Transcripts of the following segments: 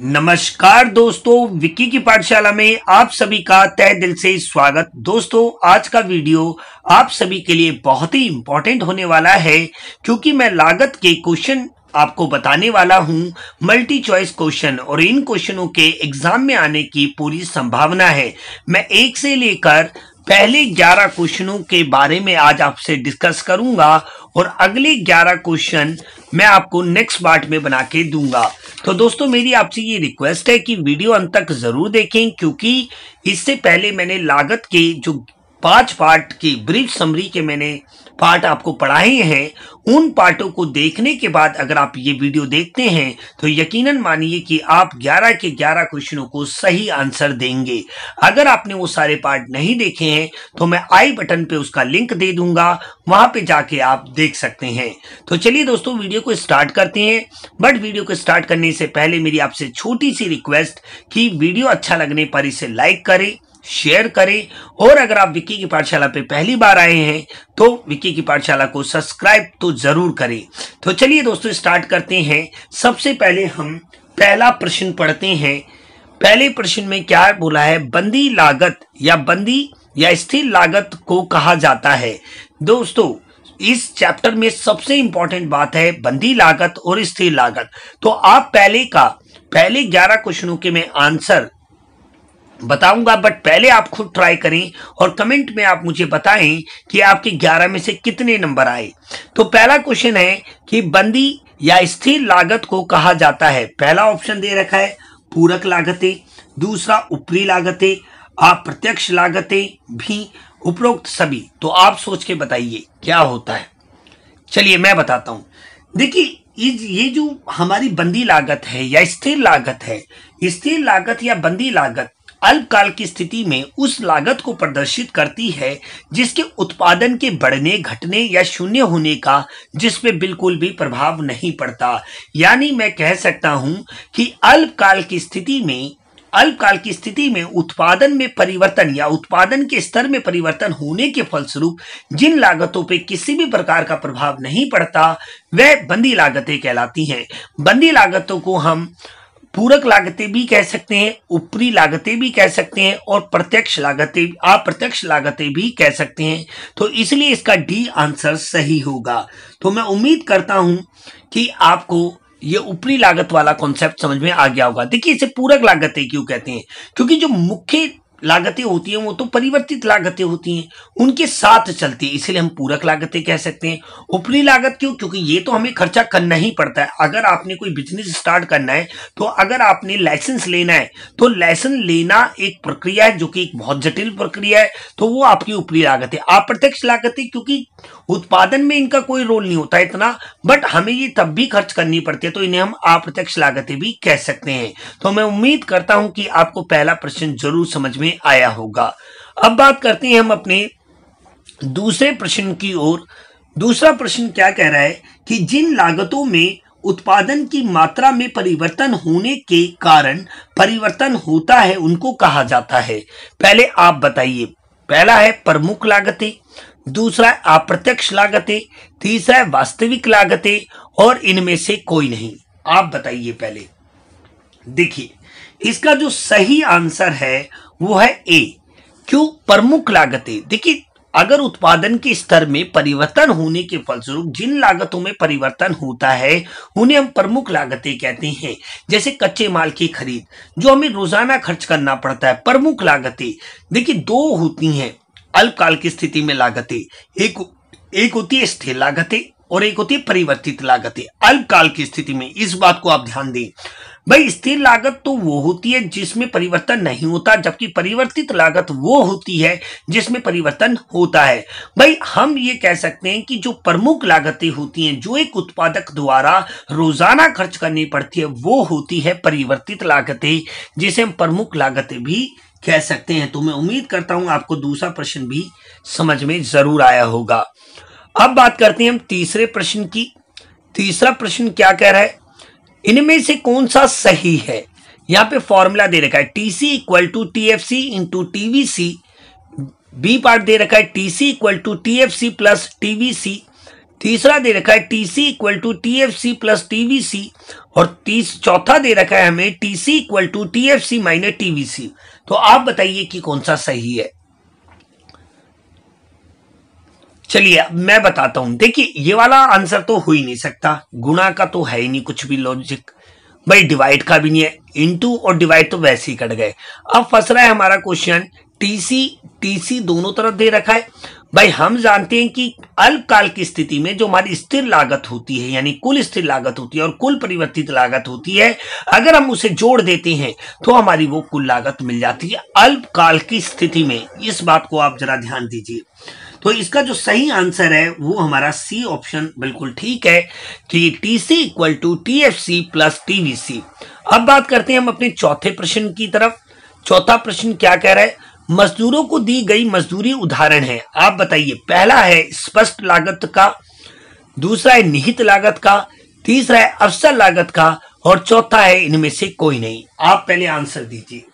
नमस्कार दोस्तों विक्की की पाठशाला में आप सभी का तय दिल से स्वागत दोस्तों आज का वीडियो आप सभी के लिए बहुत ही इंपॉर्टेंट होने वाला है क्योंकि मैं लागत के क्वेश्चन आपको बताने वाला हूं मल्टी चॉइस क्वेश्चन और इन क्वेश्चनों के एग्जाम में आने की पूरी संभावना है मैं एक से लेकर पहले 11 क्वेश्चनों के बारे में आज आपसे डिस्कस करूंगा और अगले 11 क्वेश्चन मैं आपको नेक्स्ट पार्ट में बना के दूंगा तो दोस्तों मेरी आपसे ये रिक्वेस्ट है कि वीडियो अंत तक जरूर देखें क्योंकि इससे पहले मैंने लागत के जो पांच पार्ट की ब्रीफ समरी के मैंने पार्ट आपको पढ़ाए हैं उन पार्टों को देखने के बाद अगर आप ये वीडियो देखते हैं तो यकीनन मानिए कि आप 11 के 11 क्वेश्चनों को सही आंसर देंगे अगर आपने वो सारे पार्ट नहीं देखे हैं तो मैं आई बटन पे उसका लिंक दे दूंगा वहां पे जाके आप देख सकते हैं तो चलिए दोस्तों वीडियो को स्टार्ट करते हैं बट वीडियो को स्टार्ट करने से पहले मेरी आपसे छोटी सी रिक्वेस्ट कि वीडियो अच्छा लगने पर इसे लाइक करें शेयर करें और अगर आप विक्की की पाठशाला पे पहली बार आए हैं तो विक्की की पाठशाला को सब्सक्राइब तो जरूर करें तो चलिए दोस्तों स्टार्ट करते हैं सबसे पहले हम पहला प्रश्न पढ़ते हैं पहले प्रश्न में क्या बोला है बंदी लागत या बंदी या स्थिर लागत को कहा जाता है दोस्तों इस चैप्टर में सबसे इंपॉर्टेंट बात है बंदी लागत और स्थिर लागत तो आप पहले का पहले ग्यारह क्वेश्चनों के में आंसर बताऊंगा बट पहले आप खुद ट्राई करें और कमेंट में आप मुझे बताएं कि आपके 11 में से कितने नंबर आए तो पहला क्वेश्चन है कि बंदी या स्थिर लागत को कहा जाता है पहला ऑप्शन दे रखा है पूरक लागतें दूसरा ऊपरी लागतें अप्रत्यक्ष लागतें भी उपरोक्त सभी तो आप सोच के बताइए क्या होता है चलिए मैं बताता हूं देखिए ये जो हमारी बंदी लागत है या स्थिर लागत है स्थिर लागत या बंदी लागत अल्पकाल की स्थिति में उस लागत को प्रदर्शित करती है जिसके उत्पादन के बढ़ने घटने या शून्य होने का जिसपे बिल्कुल भी प्रभाव नहीं पड़ता यानी मैं कह सकता हूं कि अल्पकाल की स्थिति में अल्पकाल की स्थिति में उत्पादन में परिवर्तन या उत्पादन के स्तर में परिवर्तन होने के फलस्वरूप जिन लागतों पर किसी भी प्रकार का प्रभाव नहीं पड़ता वह बंदी लागतें कहलाती हैं बंदी लागतों को हम पूरक लागतें भी कह सकते हैं ऊपरी लागतें भी कह सकते हैं और प्रत्यक्ष लागतें अप्रत्यक्ष लागतें भी कह सकते हैं तो इसलिए इसका डी आंसर सही होगा तो मैं उम्मीद करता हूं कि आपको ये ऊपरी लागत वाला कॉन्सेप्ट समझ में आ गया होगा देखिए इसे पूरक लागतें क्यों कहते हैं क्योंकि जो मुख्य लागतें होती हैं वो तो परिवर्तित लागतें होती हैं उनके साथ चलती है इसलिए हम पूरक लागतें कह सकते हैं ऊपरी लागत क्यों क्योंकि ये तो हमें खर्चा करना ही पड़ता है अगर आपने कोई बिजनेस स्टार्ट करना है तो अगर आपने लाइसेंस लेना है तो लाइसेंस लेना एक प्रक्रिया है जो कि एक बहुत जटिल प्रक्रिया है तो वो आपकी ऊपरी लागत है अप्रत्यक्ष लागतें क्योंकि उत्पादन में इनका कोई रोल नहीं होता इतना बट हमें ये तब भी खर्च करनी पड़ती है तो इन्हें हम अप्रत्यक्ष लागतें भी कह सकते हैं तो मैं उम्मीद करता हूं कि आपको पहला प्रश्न जरूर समझ में में आया होगा अब बात करते हैं हम अपने दूसरे प्रश्न की ओर दूसरा प्रश्न क्या कह रहा है कि जिन लागतों में उत्पादन की मात्रा में परिवर्तन होने के कारण परिवर्तन होता है उनको कहा जाता है पहले आप बताइए पहला है प्रमुख लागतें दूसरा अप्रत्यक्ष लागतें तीसरा है वास्तविक लागतें और इनमें से कोई नहीं आप बताइए पहले देखिए इसका जो सही आंसर है वो है ए क्यों प्रमुख लागतें देखिए अगर उत्पादन के स्तर में परिवर्तन होने के फलस्वरूप जिन लागतों में परिवर्तन होता है उन्हें हम प्रमुख लागतें कहते हैं जैसे कच्चे माल की खरीद जो हमें रोजाना खर्च करना पड़ता है प्रमुख लागतें देखिए दो होती हैं अल्पकाल की स्थिति में लागतें एक एक होती है स्थिर लागतें और एक होती है परिवर्तित लागतें अल्पकाल की स्थिति में इस बात को आप ध्यान दें भाई स्थिर लागत तो वो होती है जिसमें परिवर्तन नहीं होता जबकि परिवर्तित लागत वो होती है जिसमें परिवर्तन होता है भाई हम ये कह सकते हैं कि जो प्रमुख लागतें होती हैं जो एक उत्पादक द्वारा रोजाना खर्च करनी पड़ती है वो होती है परिवर्तित लागतें जिसे हम प्रमुख लागतें भी कह सकते हैं तो मैं उम्मीद करता हूं आपको दूसरा प्रश्न भी समझ में जरूर आया होगा अब बात करते हैं हम तीसरे प्रश्न की तीसरा प्रश्न क्या कह रहा है इनमें से कौन सा सही है यहाँ पे फॉर्मूला दे रखा है T C equal to T F C into T V C B part दे रखा है T C equal to T F C plus T V C तीसरा दे रखा है T C equal to T F C plus T V C और तीस चौथा दे रखा है हमें T C equal to T F C minus T V C तो आप बताइए कि कौन सा सही है चलिए अब मैं बताता हूं देखिए ये वाला आंसर तो हो ही नहीं सकता गुणा का तो है ही नहीं कुछ भी लॉजिक भाई डिवाइड का भी नहीं है इनटू और डिवाइड तो वैसे ही कट गए अब फंस रहा है हमारा क्वेश्चन टीसी टीसी दोनों तरफ दे रखा है भाई हम जानते हैं कि अल्पकाल की स्थिति में जो हमारी स्थिर लागत होती है यानी कुल स्थिर लागत होती है और कुल परिवर्तित लागत होती है अगर हम उसे जोड़ देते हैं तो हमारी वो कुल लागत मिल जाती है अल्पकाल की स्थिति में इस बात को आप जरा ध्यान दीजिए तो इसका जो सही आंसर है वो हमारा सी ऑप्शन बिल्कुल ठीक है कि T C equal to T F C plus TVC अब बात करते हैं हम अपने चौथे प्रश्न की तरफ चौथा प्रश्न क्या कह रहा है मजदूरों को दी गई मजदूरी उदाहरण है आप बताइए पहला है स्पष्ट लागत का दूसरा है निहित लागत का तीसरा है अवसर लागत का और चौथा है इनमें से कोई नहीं आप पहले आंसर दीजिए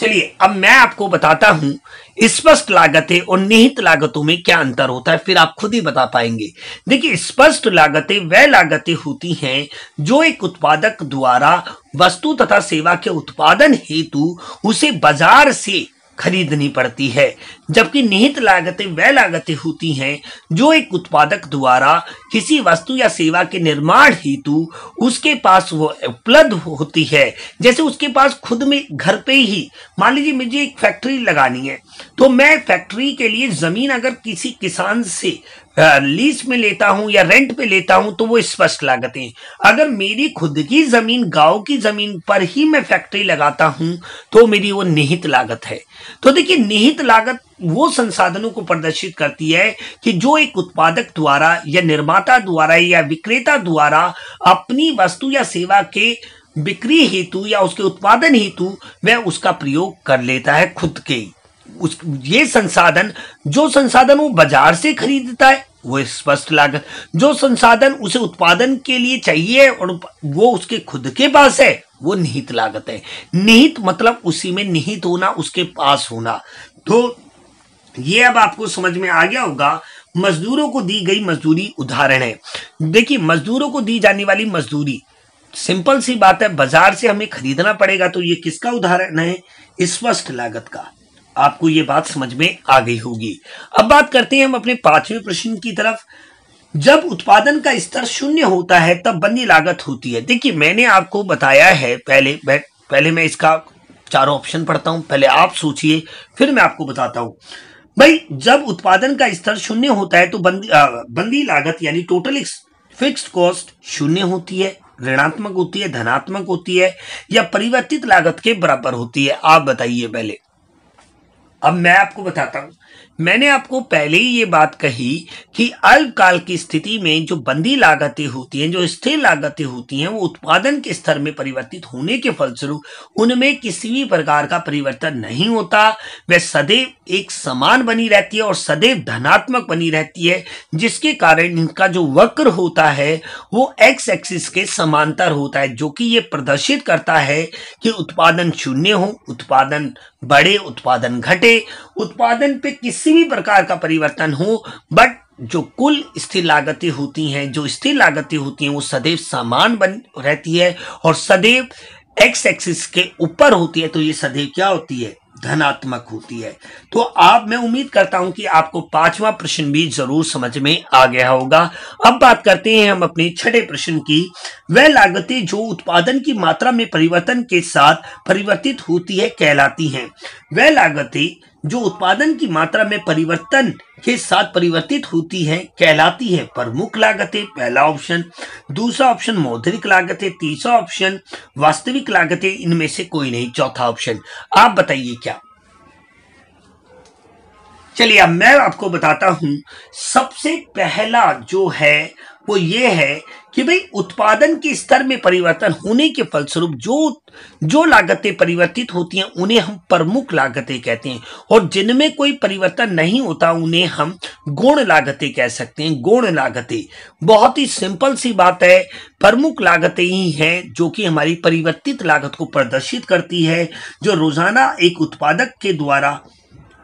चलिए अब मैं आपको बताता हूं स्पष्ट लागतें और निहित लागतों में क्या अंतर होता है फिर आप खुद ही बता पाएंगे देखिए स्पष्ट लागतें वह लागतें होती हैं जो एक उत्पादक द्वारा वस्तु तथा सेवा के उत्पादन हेतु उसे बाजार से खरीदनी पड़ती है जबकि निहित लागतें वह लागतें होती हैं जो एक उत्पादक द्वारा किसी वस्तु या सेवा के निर्माण हेतु उसके पास वो उपलब्ध होती है जैसे उसके पास खुद में घर पे ही मान लीजिए मुझे एक फैक्ट्री लगानी है तो मैं फैक्ट्री के लिए जमीन अगर किसी किसान से लीज में लेता हूं या रेंट पे लेता हूं तो वो स्पष्ट लागतें हैं अगर मेरी खुद की जमीन गांव की जमीन पर ही मैं फैक्ट्री लगाता हूं तो मेरी वो निहित लागत है तो देखिए निहित लागत वो संसाधनों को प्रदर्शित करती है कि जो एक उत्पादक द्वारा या निर्माता द्वारा या विक्रेता द्वारा अपनी वस्तु या सेवा के बिक्री हेतु या उसके उत्पादन हेतु वह उसका प्रयोग कर लेता है खुद के उस ये संसाधन जो संसाधन वो बाजार से खरीदता है वो स्पष्ट लागत जो संसाधन उसे उत्पादन के लिए चाहिए और वो उसके खुद के पास है वो निहित लागत है निहित मतलब उसी में निहित होना उसके पास होना तो ये अब आपको समझ में आ गया होगा मजदूरों को दी गई मजदूरी उदाहरण है देखिए मजदूरों को दी जाने वाली मजदूरी सिंपल सी बात है बाजार से हमें खरीदना पड़ेगा तो ये किसका उदाहरण है स्पष्ट लागत का आपको ये बात समझ में आ गई होगी अब बात करते हैं हम अपने पांचवें प्रश्न की तरफ जब उत्पादन का स्तर शून्य होता है तब बनी लागत होती है देखिए मैंने आपको बताया है पहले पहले मैं इसका चारों ऑप्शन पढ़ता हूं पहले आप सोचिए फिर मैं आपको बताता हूं भाई जब उत्पादन का स्तर शून्य होता है तो बंदी आ, बंदी लागत यानी टोटल फिक्स्ड कॉस्ट शून्य होती है ऋणात्मक होती है धनात्मक होती है या परिवर्तित लागत के बराबर होती है आप बताइए पहले अब मैं आपको बताता हूं मैंने आपको पहले ही ये बात कही कि अल्पकाल की स्थिति में जो बंदी लागतें होती हैं जो स्थिर लागतें होती हैं वो उत्पादन के स्तर में परिवर्तित होने के फलस्वरूप उनमें किसी भी प्रकार का परिवर्तन नहीं होता वह सदैव एक समान बनी रहती है और सदैव धनात्मक बनी रहती है जिसके कारण इनका जो वक्र होता है वो एक्स एक्सिस के समांतर होता है जो कि ये प्रदर्शित करता है कि उत्पादन शून्य हो उत्पादन बढ़े उत्पादन घटे उत्पादन पे किसी भी प्रकार का परिवर्तन हो बट जो कुल स्थिर लागतें होती हैं जो स्थिर लागतें होती हैं वो सदैव समान बन रहती है और सदैव एक्स एक्सिस के ऊपर होती है तो ये सदैव क्या होती है धनात्मक होती है तो आप मैं उम्मीद करता हूं कि आपको पांचवा प्रश्न भी जरूर समझ में आ गया होगा अब बात करते हैं हम अपने छठे प्रश्न की वह लागतें जो उत्पादन की मात्रा में परिवर्तन के साथ परिवर्तित होती है कहलाती हैं वह लागतें जो उत्पादन की मात्रा में परिवर्तन के साथ परिवर्तित होती है कहलाती है प्रमुख लागतें पहला ऑप्शन दूसरा ऑप्शन मौद्रिक लागतें तीसरा ऑप्शन वास्तविक लागतें इनमें से कोई नहीं चौथा ऑप्शन आप बताइए क्या चलिए अब मैं आपको बताता हूं सबसे पहला जो है वो ये है कि भाई उत्पादन के स्तर में परिवर्तन होने के फलस्वरूप जो जो लागतें परिवर्तित होती हैं उन्हें हम प्रमुख लागतें कहते हैं और जिनमें कोई परिवर्तन नहीं होता उन्हें हम गुण लागतें कह सकते हैं गुण लागतें बहुत ही सिंपल सी बात है प्रमुख लागतें ही हैं जो कि हमारी परिवर्तित लागत को प्रदर्शित करती है जो रोजाना एक उत्पादक के द्वारा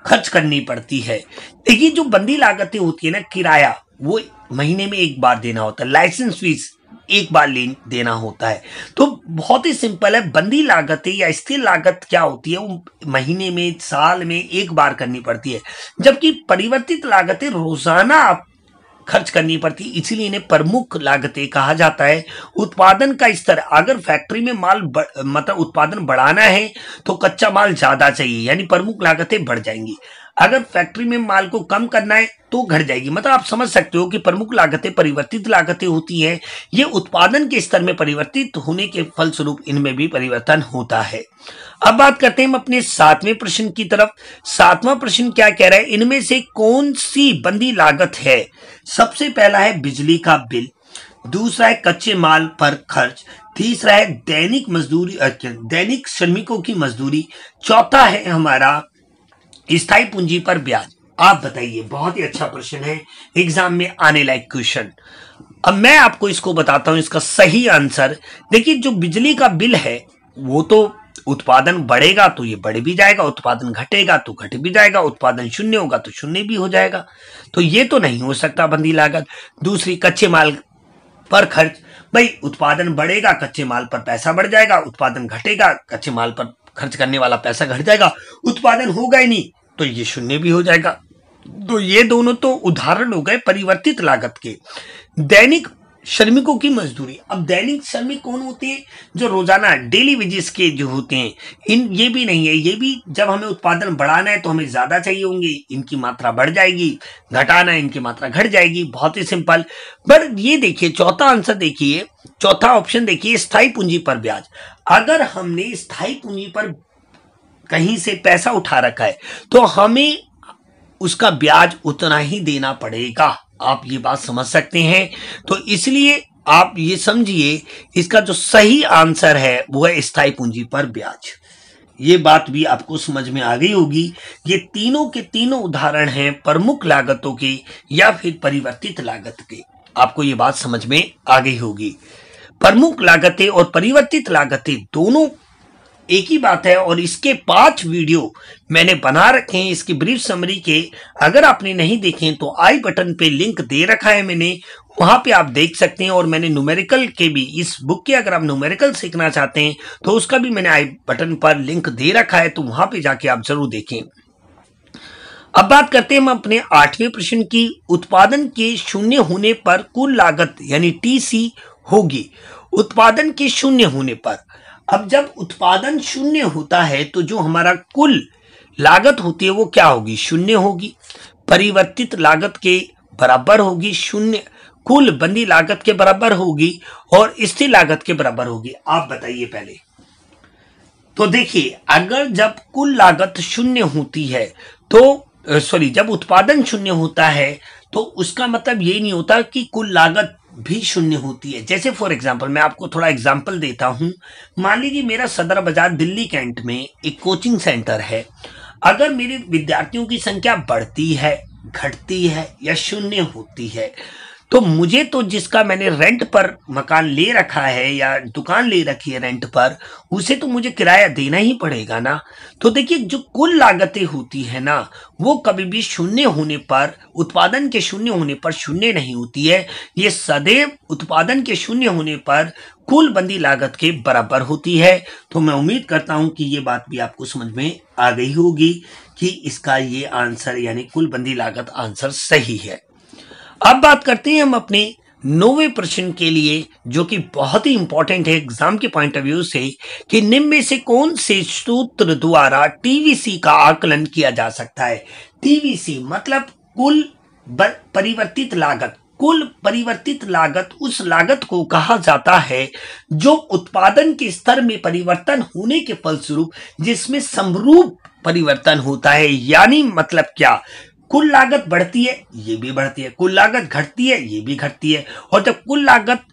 खर्च करनी पड़ती है ये जो बंदी लागतें होती है ना किराया वो महीने में एक बार देना होता है लाइसेंस फीस एक बार ले देना होता है तो बहुत ही सिंपल है बंदी लागत है या स्थिर लागत क्या होती है वो महीने में साल में एक बार करनी पड़ती है जबकि परिवर्तित लागतें रोजाना आप खर्च करनी पड़ती इसीलिए इन्हें प्रमुख लागतें कहा जाता है उत्पादन का स्तर अगर फैक्ट्री में माल मतलब उत्पादन बढ़ाना है तो कच्चा माल ज्यादा चाहिए यानी प्रमुख लागतें बढ़ जाएंगी अगर फैक्ट्री में माल को कम करना है तो घट जाएगी मतलब आप समझ सकते हो कि प्रमुख लागतें परिवर्तित लागतें होती हैं ये उत्पादन के स्तर में परिवर्तित होने के फलस्वरूप इनमें भी परिवर्तन होता है अब बात करते हैं हम अपने सातवें प्रश्न की तरफ सातवां प्रश्न क्या कह रहा है इनमें से कौन सी बंदी लागत है सबसे पहला है बिजली का बिल दूसरा है कच्चे माल पर खर्च तीसरा है दैनिक मजदूरी दैनिक श्रमिकों की मजदूरी चौथा है हमारा स्थायी पूंजी पर ब्याज आप बताइए बहुत ही अच्छा प्रश्न है एग्जाम में आने लायक क्वेश्चन अब मैं आपको इसको बताता हूं इसका सही आंसर देखिए जो बिजली का बिल है वो तो उत्पादन बढ़ेगा तो ये बढ़ भी जाएगा उत्पादन घटेगा तो घट भी जाएगा उत्पादन शून्य होगा तो शून्य भी हो जाएगा तो ये तो नहीं हो सकता बंदी लागत दूसरी कच्चे माल पर खर्च भाई उत्पादन बढ़ेगा कच्चे माल पर पैसा बढ़ जाएगा उत्पादन घटेगा कच्चे माल पर खर्च करने वाला पैसा घट जाएगा उत्पादन होगा ही नहीं तो ये शून्य भी हो जाएगा तो ये दोनों तो उदाहरण हो गए परिवर्तित लागत के दैनिक श्रमिकों की मजदूरी अब दैनिक श्रमिक कौन होते हैं जो रोजाना डेली वेजेस के जो होते हैं इन ये भी नहीं है ये भी जब हमें उत्पादन बढ़ाना है तो हमें ज़्यादा चाहिए होंगे इनकी मात्रा बढ़ जाएगी घटाना है इनकी मात्रा घट जाएगी बहुत ही सिंपल पर ये देखिए चौथा आंसर देखिए चौथा ऑप्शन देखिए स्थायी पूंजी पर ब्याज अगर हमने स्थायी पूंजी पर कहीं से पैसा उठा रखा है तो हमें उसका ब्याज उतना ही देना पड़ेगा आप ये बात समझ सकते हैं तो इसलिए आप ये समझिए इसका जो सही आंसर है वो है स्थायी पूंजी पर ब्याज ये बात भी आपको समझ में आ गई होगी ये तीनों के तीनों उदाहरण हैं प्रमुख लागतों के या फिर परिवर्तित लागत के आपको ये बात समझ में आ गई होगी प्रमुख लागतें और परिवर्तित लागतें दोनों एक ही बात है और इसके पांच वीडियो मैंने बना रखे हैं इसकी ब्रीफ समरी के अगर आपने नहीं देखे तो आई बटन पे लिंक दे रखा है मैंने वहां पे आप देख सकते हैं और मैंने न्यूमेरिकल के भी इस बुक के अगर आप न्यूमेरिकल सीखना चाहते हैं तो उसका भी मैंने आई बटन पर लिंक दे रखा है तो वहां पर जाके आप जरूर देखें अब बात करते हैं हम अपने आठवें प्रश्न की उत्पादन के शून्य होने पर कुल लागत यानी टीसी होगी उत्पादन के शून्य होने पर अब जब उत्पादन शून्य होता है तो जो हमारा कुल लागत होती है वो क्या होगी शून्य होगी परिवर्तित लागत के बराबर होगी शून्य कुल बंदी लागत के बराबर होगी और स्थिर लागत के बराबर होगी आप बताइए पहले तो देखिए अगर जब कुल लागत शून्य होती है तो सॉरी जब उत्पादन शून्य होता है तो उसका मतलब ये नहीं होता कि कुल लागत भी शून्य होती है जैसे फॉर एग्जांपल मैं आपको थोड़ा एग्जांपल देता हूं मान लीजिए मेरा सदर बाजार दिल्ली कैंट में एक कोचिंग सेंटर है अगर मेरे विद्यार्थियों की संख्या बढ़ती है घटती है या शून्य होती है तो मुझे तो जिसका मैंने रेंट पर मकान ले रखा है या दुकान ले रखी है रेंट पर उसे तो मुझे किराया देना ही पड़ेगा ना तो देखिए जो कुल लागतें होती है ना वो कभी भी शून्य होने पर उत्पादन के शून्य होने पर शून्य नहीं होती है ये सदैव उत्पादन के शून्य होने पर कुल बंदी लागत के बराबर होती है तो मैं उम्मीद करता हूं कि ये बात भी आपको समझ में आ गई होगी कि इसका ये आंसर यानी कुल बंदी लागत आंसर सही है अब बात करते हैं हम अपने नौवे प्रश्न के लिए जो कि बहुत ही इंपॉर्टेंट है एग्जाम के पॉइंट ऑफ व्यू से कि निम्न में से कौन से सूत्र द्वारा टीवीसी का आकलन किया जा सकता है टीवीसी मतलब कुल परिवर्तित लागत कुल परिवर्तित लागत उस लागत को कहा जाता है जो उत्पादन के स्तर में परिवर्तन होने के फलस्वरूप जिसमें समरूप परिवर्तन होता है यानी मतलब क्या कुल लागत बढ़ती है ये भी बढ़ती है कुल लागत घटती है ये भी घटती है और जब कुल लागत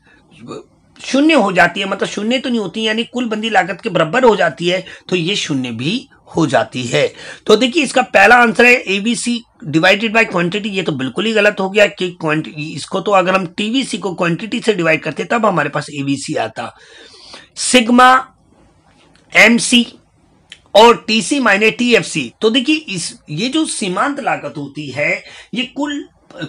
शून्य हो जाती है मतलब शून्य तो नहीं होती यानी कुल बंदी लागत के बराबर हो जाती है तो ये शून्य भी हो जाती है तो देखिए इसका पहला आंसर है एबीसी डिवाइडेड बाय क्वांटिटी ये तो बिल्कुल ही गलत हो गया कि क्वांटिटी इसको तो अगर हम टीवीसी को क्वांटिटी से डिवाइड करते तब हमारे पास एबीसी आता सिग्मा एमसी और टीसी माइने टीएफसी तो देखिए इस ये जो सीमांत लागत होती है ये कुल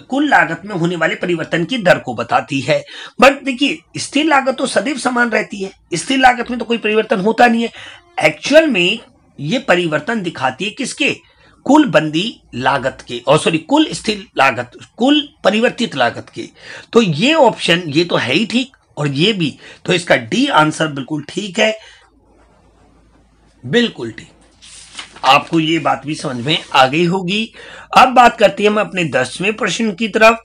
कुल लागत में होने वाले परिवर्तन की दर को बताती है बट देखिए स्थिर लागत तो सदैव समान रहती है स्थिर लागत में तो कोई परिवर्तन होता नहीं है एक्चुअल में ये परिवर्तन दिखाती है किसके कुल बंदी लागत के और सॉरी कुल स्थिर लागत कुल परिवर्तित लागत के तो ये ऑप्शन ये तो है ही ठीक और ये भी तो इसका डी आंसर बिल्कुल ठीक है बिल्कुल ठीक आपको ये बात भी समझ में आ गई होगी अब बात करते हैं हम अपने दसवें प्रश्न की तरफ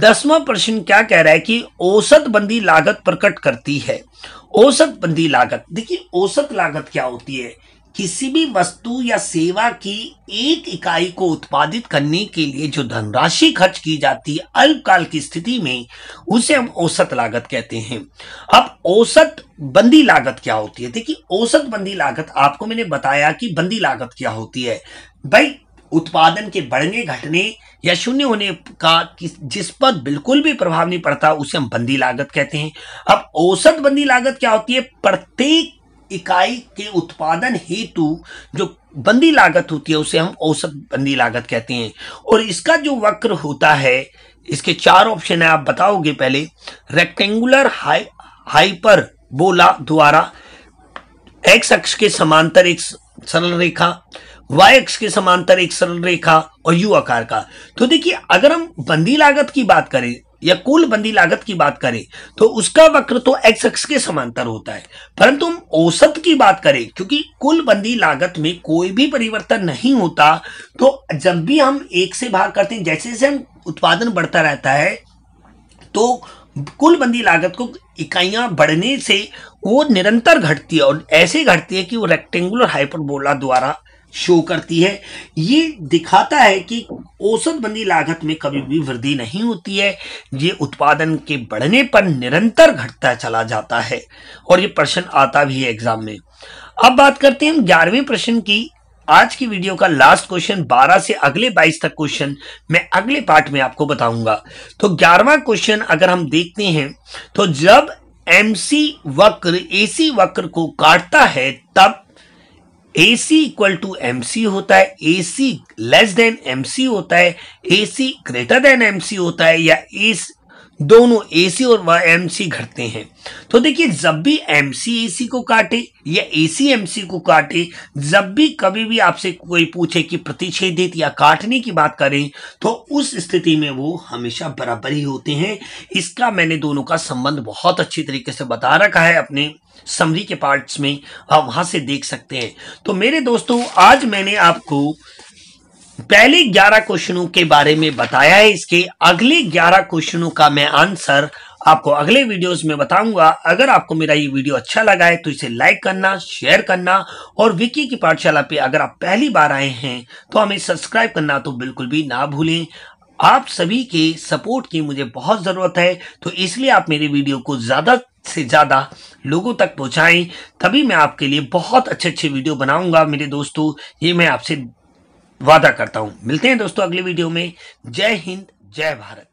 दसवां प्रश्न क्या कह रहा है कि औसत बंदी लागत प्रकट करती है औसत बंदी लागत देखिए औसत लागत क्या होती है किसी भी वस्तु या सेवा की एक इकाई को उत्पादित करने के लिए जो धनराशि खर्च की जाती है अल्पकाल की स्थिति में उसे हम औसत लागत कहते हैं अब औसत बंदी लागत क्या होती है देखिए औसत बंदी लागत आपको मैंने बताया कि बंदी लागत क्या होती है भाई उत्पादन के बढ़ने घटने या शून्य होने का जिस पर बिल्कुल भी प्रभाव नहीं पड़ता उसे हम बंदी लागत कहते हैं अब औसत बंदी लागत क्या होती है प्रत्येक इकाई के उत्पादन हेतु जो बंदी लागत होती है उसे हम औसत बंदी लागत कहते हैं और इसका जो वक्र होता है इसके चार ऑप्शन है आप बताओगे पहले रेक्टेंगुलर हाई हाइपर बोला द्वारा एक्स अक्ष के समांतर एक सरल रेखा वाई अक्ष के समांतर एक सरल रेखा और यू आकार का तो देखिए अगर हम बंदी लागत की बात करें या कुल बंदी लागत की बात करें तो उसका वक्र तो एक्स एक्स के समांतर होता है परंतु हम औसत की बात करें क्योंकि कुल बंदी लागत में कोई भी परिवर्तन नहीं होता तो जब भी हम एक से भाग करते हैं जैसे जैसे हम उत्पादन बढ़ता रहता है तो कुल बंदी लागत को इकाइयां बढ़ने से वो निरंतर घटती है और ऐसे घटती है कि वो रेक्टेंगुलर हाइपरबोला द्वारा शो करती है ये दिखाता है कि औसत बंदी लागत में कभी भी वृद्धि नहीं होती है ये उत्पादन के बढ़ने पर निरंतर घटता चला जाता है और ये प्रश्न आता भी है एग्जाम में अब बात करते हैं हम ग्यारहवें प्रश्न की आज की वीडियो का लास्ट क्वेश्चन 12 से अगले 22 तक क्वेश्चन मैं अगले पार्ट में आपको बताऊंगा तो ग्यारहवा क्वेश्चन अगर हम देखते हैं तो जब एमसी वक्र एसी वक्र को काटता है तब A C equal to M C होता है A C less than M C होता है A C greater than M C होता है या ए दोनों ए सी और एम सी घटते हैं तो देखिए जब भी एम सी ए सी को काटे या ए सी एम सी को काटे जब भी कभी भी आपसे कोई पूछे कि प्रतिच्छेदित या काटने की बात करें तो उस स्थिति में वो हमेशा बराबर ही होते हैं इसका मैंने दोनों का संबंध बहुत अच्छी तरीके से बता रखा है अपने समरी के पार्ट्स में आप वहां से देख सकते हैं तो मेरे दोस्तों आज मैंने आपको पहले 11 क्वेश्चनों के बारे में बताया है इसके अगले 11 क्वेश्चनों का मैं आंसर आपको अगले वीडियोस में बताऊंगा अगर आपको मेरा ये वीडियो अच्छा लगा है तो इसे लाइक करना शेयर करना और विकी की पाठशाला पे अगर आप पहली बार आए हैं तो हमें सब्सक्राइब करना तो बिल्कुल भी ना भूलें आप सभी के सपोर्ट की मुझे बहुत ज़रूरत है तो इसलिए आप मेरे वीडियो को ज़्यादा से ज़्यादा लोगों तक पहुंचाएं तभी मैं आपके लिए बहुत अच्छे अच्छे वीडियो बनाऊंगा मेरे दोस्तों ये मैं आपसे वादा करता हूं मिलते हैं दोस्तों अगले वीडियो में जय हिंद जय भारत